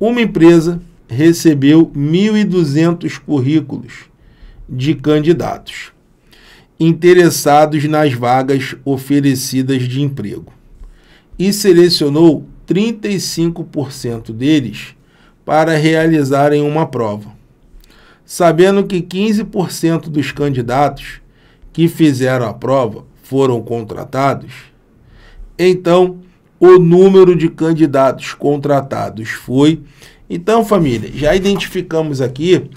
Uma empresa recebeu 1.200 currículos de candidatos interessados nas vagas oferecidas de emprego e selecionou 35% deles para realizarem uma prova, sabendo que 15% dos candidatos que fizeram a prova foram contratados. Então, o número de candidatos contratados foi. Então, família, já identificamos aqui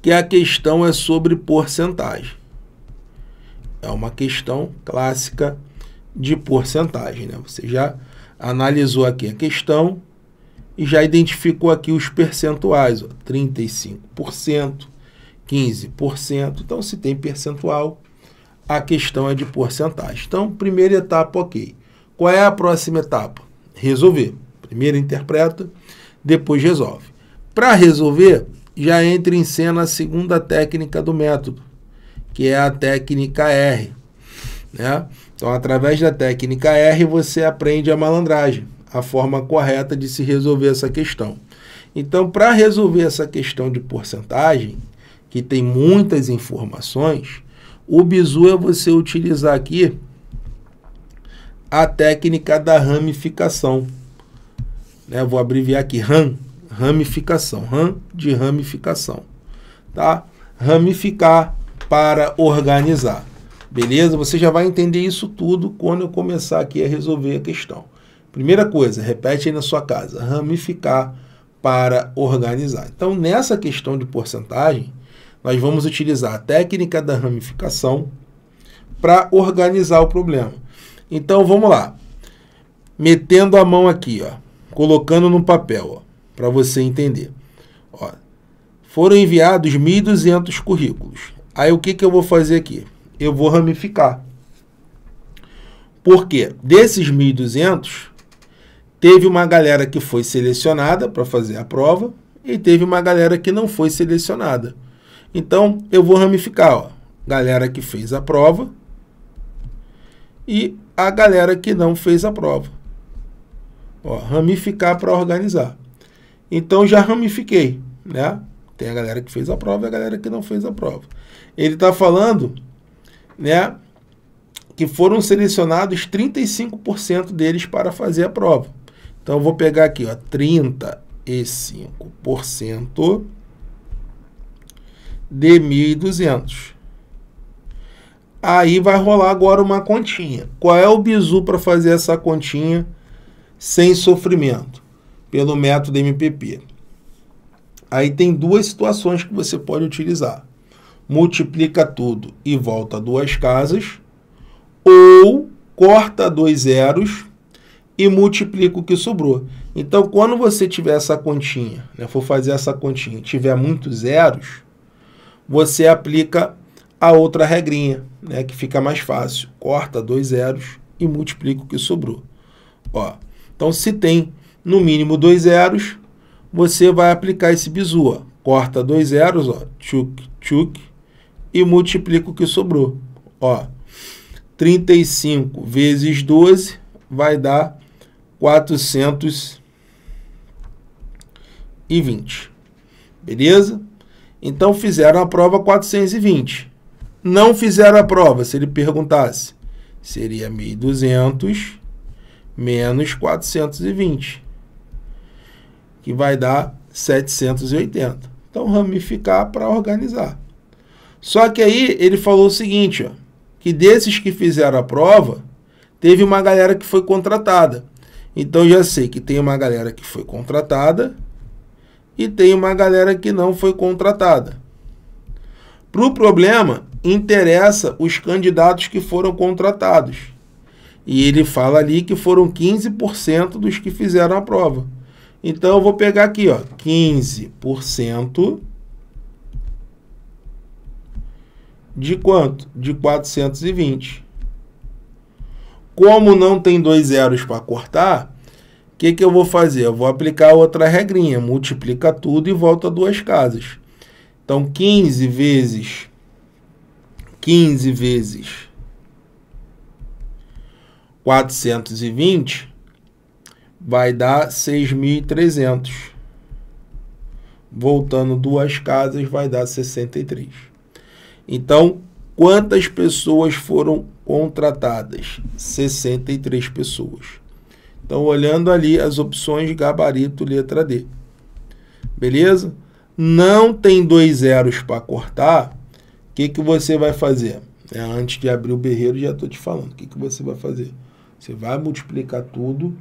que a questão é sobre porcentagem. É uma questão clássica de porcentagem, né? Você já analisou aqui a questão e já identificou aqui os percentuais, ó, 35%, 15%. Então, se tem percentual, a questão é de porcentagem. Então, primeira etapa, ok. Qual é a próxima etapa? Resolver. Primeiro interpreta, depois resolve. Para resolver, já entra em cena a segunda técnica do método, que é a técnica R. Né? Então, através da técnica R, você aprende a malandragem, a forma correta de se resolver essa questão. Então, para resolver essa questão de porcentagem, que tem muitas informações, o bizu é você utilizar aqui a técnica da ramificação. Né? Vou abreviar aqui, RAM, ramificação, RAM de ramificação, tá? Ramificar para organizar. Beleza? Você já vai entender isso tudo quando eu começar aqui a resolver a questão. Primeira coisa, repete aí na sua casa, ramificar para organizar. Então, nessa questão de porcentagem, nós vamos utilizar a técnica da ramificação para organizar o problema. Então vamos lá. Metendo a mão aqui, ó, colocando no papel, para você entender. Ó, foram enviados 1.200 currículos. Aí o que, que eu vou fazer aqui? Eu vou ramificar. Porque desses 1.200, teve uma galera que foi selecionada para fazer a prova e teve uma galera que não foi selecionada. Então eu vou ramificar, ó, galera que fez a prova e a galera que não fez a prova. Ó, ramificar para organizar. Então já ramifiquei, né? Tem a galera que fez a prova e a galera que não fez a prova. Ele está falando, né, que foram selecionados 35% deles para fazer a prova. Então vou pegar aqui, ó, 35% de 1.200. Aí vai rolar agora uma continha. Qual é o bizu para fazer essa continha sem sofrimento? Pelo método MPP. Aí tem duas situações que você pode utilizar. Multiplica tudo e volta duas casas. Ou corta dois zeros e multiplica o que sobrou. Então, quando você tiver essa continha, né, for fazer essa continha, tiver muitos zeros, você aplica a outra regrinha, né, que fica mais fácil. Corta dois zeros e multiplica o que sobrou. Ó, então, se tem no mínimo dois zeros, você vai aplicar esse bizu. Ó. Corta dois zeros, ó, tchuc, tchuc, e multiplica o que sobrou. Ó, 35 vezes 12 vai dar 420. Beleza? Então, fizeram a prova 420 não fizeram a prova, se ele perguntasse, seria 1.200 menos 420, que vai dar 780. Então, ramificar para organizar. Só que aí ele falou o seguinte, ó, que desses que fizeram a prova, teve uma galera que foi contratada. Então já sei que tem uma galera que foi contratada e tem uma galera que não foi contratada. Para o problema, interessa os candidatos que foram contratados. E ele fala ali que foram 15% dos que fizeram a prova. Então eu vou pegar aqui, ó, 15% de quanto? De 420. Como não tem dois zeros para cortar, o que, que eu vou fazer? Eu vou aplicar outra regrinha, multiplica tudo e volta duas casas. Então, 15 vezes 15 vezes 420 vai dar 6.300. Voltando duas casas, vai dar 63. Então, quantas pessoas foram contratadas? 63 pessoas. Então, olhando ali as opções gabarito, letra D. Beleza? Não tem dois zeros para cortar, que, que você vai fazer? É, antes de abrir o berreiro, já estou te falando. O que, que você vai fazer? Você vai multiplicar tudo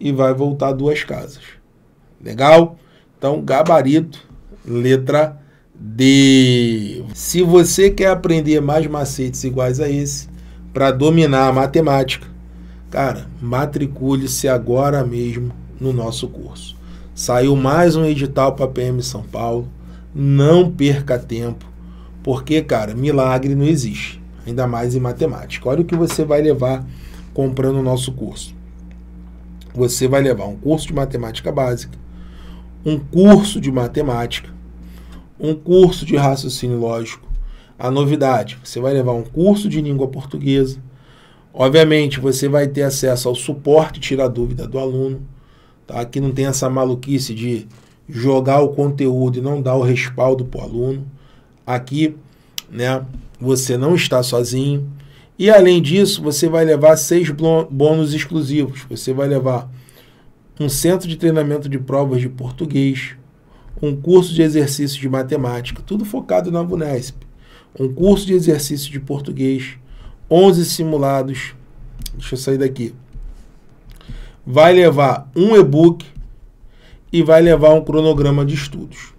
e vai voltar duas casas. Legal? Então, gabarito, letra D. Se você quer aprender mais macetes iguais a esse, para dominar a matemática, cara, matricule-se agora mesmo no nosso curso. Saiu mais um edital para PM São Paulo. Não perca tempo. Porque, cara, milagre não existe, ainda mais em matemática. Olha o que você vai levar comprando o nosso curso. Você vai levar um curso de matemática básica, um curso de matemática, um curso de raciocínio lógico. A novidade, você vai levar um curso de língua portuguesa. Obviamente, você vai ter acesso ao suporte tirar dúvida do aluno. Tá? Aqui não tem essa maluquice de jogar o conteúdo e não dar o respaldo para o aluno. Aqui, né, você não está sozinho. E além disso, você vai levar seis bônus exclusivos. Você vai levar um centro de treinamento de provas de português, um curso de exercícios de matemática, tudo focado na Vunesp, um curso de exercícios de português, 11 simulados. Deixa eu sair daqui. Vai levar um e-book e vai levar um cronograma de estudos.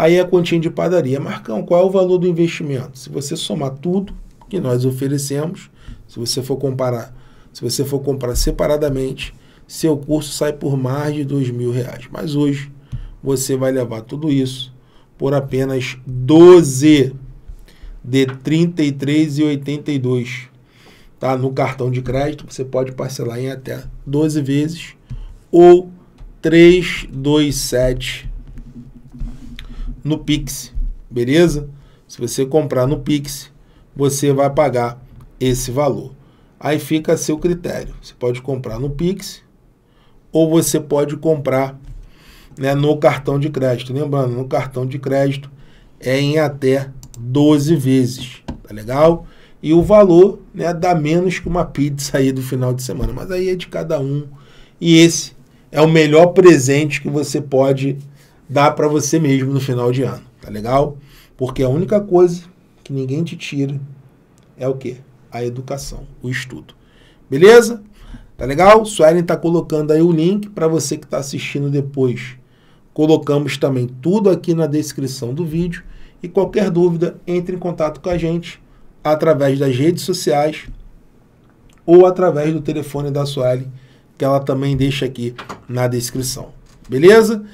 Aí é a continha de padaria. Marcão, qual é o valor do investimento? Se você somar tudo que nós oferecemos, se você for comparar, se você for comprar separadamente, seu curso sai por mais de dois mil reais. Mas hoje você vai levar tudo isso por apenas 12 de 33,82. Tá? No cartão de crédito, você pode parcelar em até 12 vezes ou 327 no Pix, beleza? Se você comprar no Pix, você vai pagar esse valor. Aí fica a seu critério. Você pode comprar no Pix ou você pode comprar né, no cartão de crédito. Lembrando, no cartão de crédito é em até 12 vezes, tá legal? E o valor né, dá menos que uma pizza aí do final de semana, mas aí é de cada um. E esse é o melhor presente que você pode dá para você mesmo no final de ano, tá legal? Porque a única coisa que ninguém te tira é o quê? A educação, o estudo. Beleza? Tá legal? Suelen tá colocando aí o link para você que está assistindo depois. Colocamos também tudo aqui na descrição do vídeo e qualquer dúvida, entre em contato com a gente através das redes sociais ou através do telefone da Suelen, que ela também deixa aqui na descrição. Beleza?